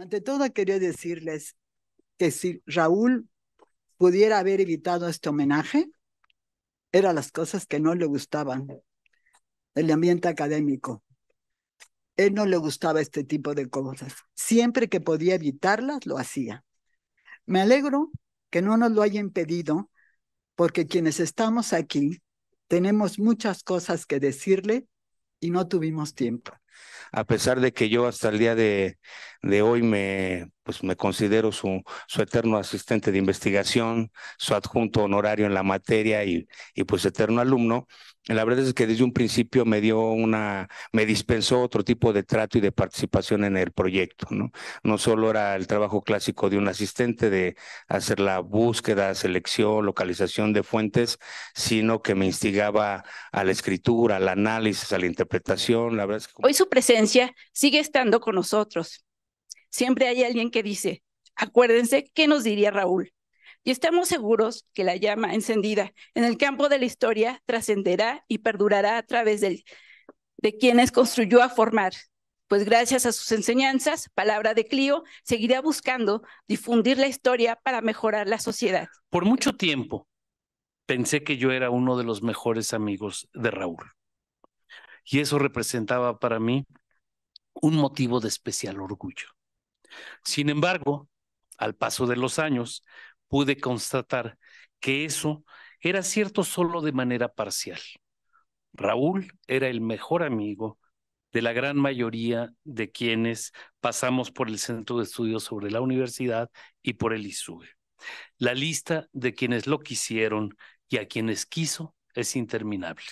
Ante todo, quería decirles que si Raúl pudiera haber evitado este homenaje, eran las cosas que no le gustaban el ambiente académico. Él no le gustaba este tipo de cosas. Siempre que podía evitarlas, lo hacía. Me alegro que no nos lo haya impedido, porque quienes estamos aquí tenemos muchas cosas que decirle y no tuvimos tiempo a pesar de que yo hasta el día de, hoy me, pues me considero su, eterno asistente de investigación, su adjunto honorario en la materia y, pues eterno alumno, la verdad es que desde un principio me dio una, me dispensó otro tipo de trato y de participación en el proyecto, ¿no? No solo era el trabajo clásico de un asistente de hacer la búsqueda, selección, localización de fuentes, sino que me instigaba a la escritura, al análisis, a la interpretación, la verdad es que presencia sigue estando con nosotros. Siempre hay alguien que dice, acuérdense, ¿qué nos diría Raúl? Y estamos seguros que la llama encendida en el campo de la historia trascenderá y perdurará a través de quienes construyó a formar. Pues gracias a sus enseñanzas, Palabra de Clio seguirá buscando difundir la historia para mejorar la sociedad. Por mucho tiempo pensé que yo era uno de los mejores amigos de Raúl. Y eso representaba para mí un motivo de especial orgullo. Sin embargo, al paso de los años, pude constatar que eso era cierto solo de manera parcial. Raúl era el mejor amigo de la gran mayoría de quienes pasamos por el Centro de Estudios sobre la Universidad y por el ISUE. La lista de quienes lo quisieron y a quienes quiso es interminable.